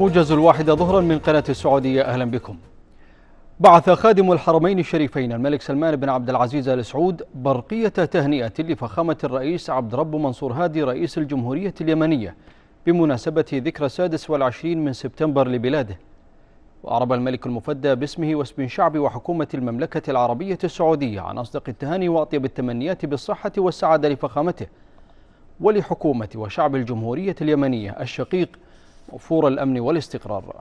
موجز الواحدة ظهرا من قناة السعودية أهلا بكم بعث خادم الحرمين الشريفين الملك سلمان بن عبد العزيز آل سعود برقية تهنئة لفخامة الرئيس عبد رب منصور هادي رئيس الجمهورية اليمنية بمناسبة ذكرى السادس والعشرين من سبتمبر لبلاده وأعرب الملك المفدى باسمه واسم شعب وحكومة المملكة العربية السعودية عن أصدق التهاني وأطيب التمنيات بالصحة والسعادة لفخامته ولحكومة وشعب الجمهورية اليمنية الشقيق وفور الأمن والاستقرار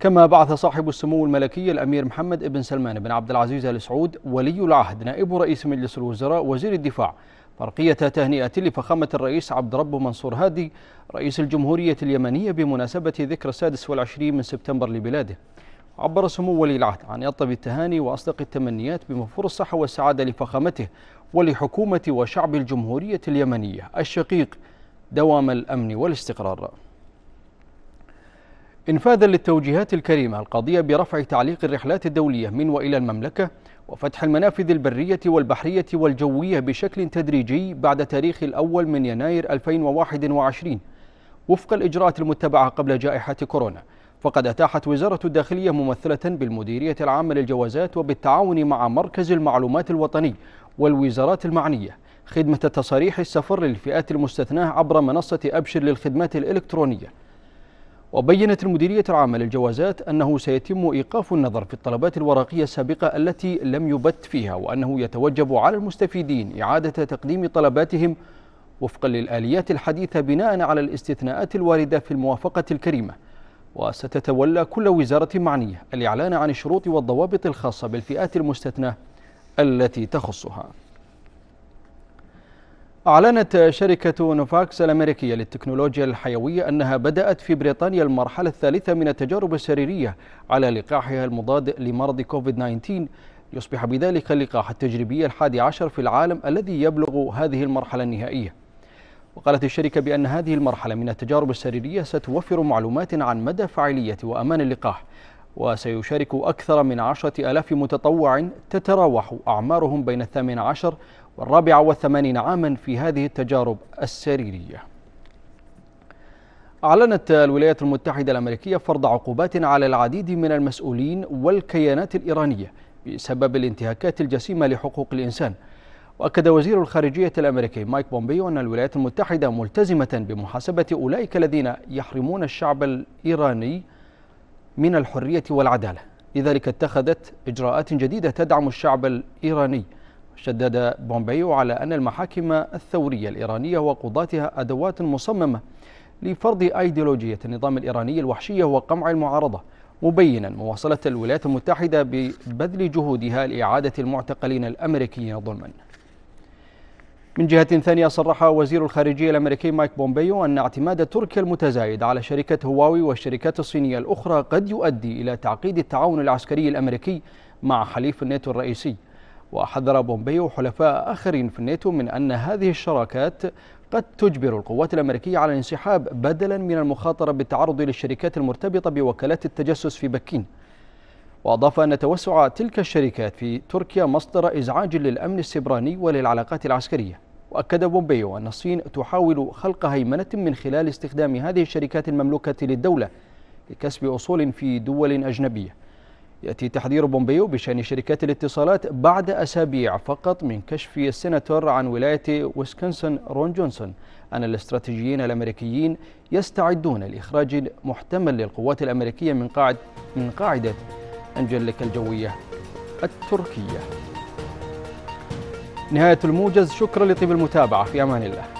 كما بعث صاحب السمو الملكي الأمير محمد بن سلمان بن عبد العزيز آل سعود ولي العهد نائب رئيس مجلس الوزراء وزير الدفاع برقية تهنئة لفخامة الرئيس عبد رب منصور هادي رئيس الجمهورية اليمنية بمناسبة ذكرى السادس والعشرين من سبتمبر لبلاده عبر سمو ولي العهد عن يطب التهاني وأصدق التمنيات بموفور الصحة والسعادة لفخامته ولحكومة وشعب الجمهورية اليمنية الشقيق دوام الأمن والاستقرار انفاذا للتوجيهات الكريمة القاضية برفع تعليق الرحلات الدولية من وإلى المملكة وفتح المنافذ البرية والبحرية والجوية بشكل تدريجي بعد تاريخ الأول من يناير 2021 وفق الإجراءات المتبعة قبل جائحة كورونا فقد أتاحت وزارة الداخلية ممثلة بالمديرية العامة للجوازات وبالتعاون مع مركز المعلومات الوطني والوزارات المعنية خدمة تصاريح السفر للفئات المستثناة عبر منصة أبشر للخدمات الإلكترونية وبينت المديرية العامة للجوازات أنه سيتم إيقاف النظر في الطلبات الورقية السابقة التي لم يبت فيها وأنه يتوجب على المستفيدين إعادة تقديم طلباتهم وفقا للآليات الحديثة بناء على الاستثناءات الواردة في الموافقة الكريمة وستتولى كل وزارة معنية الإعلان عن الشروط والضوابط الخاصة بالفئات المستثناة التي تخصها أعلنت شركة نوفاكس الأمريكية للتكنولوجيا الحيوية أنها بدأت في بريطانيا المرحلة الثالثة من التجارب السريرية على لقاحها المضاد لمرض كوفيد-19 يصبح بذلك اللقاح التجريبي الحادي عشر في العالم الذي يبلغ هذه المرحلة النهائية وقالت الشركة بأن هذه المرحلة من التجارب السريرية ستوفر معلومات عن مدى فعالية وأمان اللقاح وسيشارك أكثر من عشرة ألاف متطوع تتراوح أعمارهم بين الثامن عشر والرابعة والثمانين عاما في هذه التجارب السريرية أعلنت الولايات المتحدة الأمريكية فرض عقوبات على العديد من المسؤولين والكيانات الإيرانية بسبب الانتهاكات الجسيمة لحقوق الإنسان وأكد وزير الخارجية الأمريكي مايك بومبيو أن الولايات المتحدة ملتزمة بمحاسبة أولئك الذين يحرمون الشعب الإيراني من الحرية والعدالة لذلك اتخذت إجراءات جديدة تدعم الشعب الإيراني شدد بومبيو على أن المحاكم الثورية الإيرانية وقضاتها أدوات مصممة لفرض أيديولوجية النظام الإيراني الوحشية وقمع المعارضة مبينا مواصلة الولايات المتحدة ببذل جهودها لإعادة المعتقلين الأمريكيين ظلما من جهة ثانية صرح وزير الخارجية الأمريكي مايك بومبيو أن اعتماد تركيا المتزايد على شركة هواوي والشركات الصينية الأخرى قد يؤدي إلى تعقيد التعاون العسكري الأمريكي مع حليف الناتو الرئيسي وحذر بومبيو وحلفاء آخرين في الناتو من أن هذه الشراكات قد تجبر القوات الأمريكية على الانسحاب بدلا من المخاطرة بالتعرض للشركات المرتبطة بوكالات التجسس في بكين وأضاف أن توسع تلك الشركات في تركيا مصدر إزعاج للأمن السبراني وللعلاقات العسكرية وأكد بومبيو أن الصين تحاول خلق هيمنة من خلال استخدام هذه الشركات المملوكة للدولة لكسب أصول في دول أجنبية يأتي تحذير بومبيو بشأن شركات الاتصالات بعد أسابيع فقط من كشف السيناتور عن ولاية ويسكنسن رون جونسون أن الاستراتيجيين الأمريكيين يستعدون لإخراج محتمل للقوات الأمريكية من قاعد من قاعدة أنجليكا الجوية التركية نهاية الموجز شكرا لطيب المتابعة في أمان الله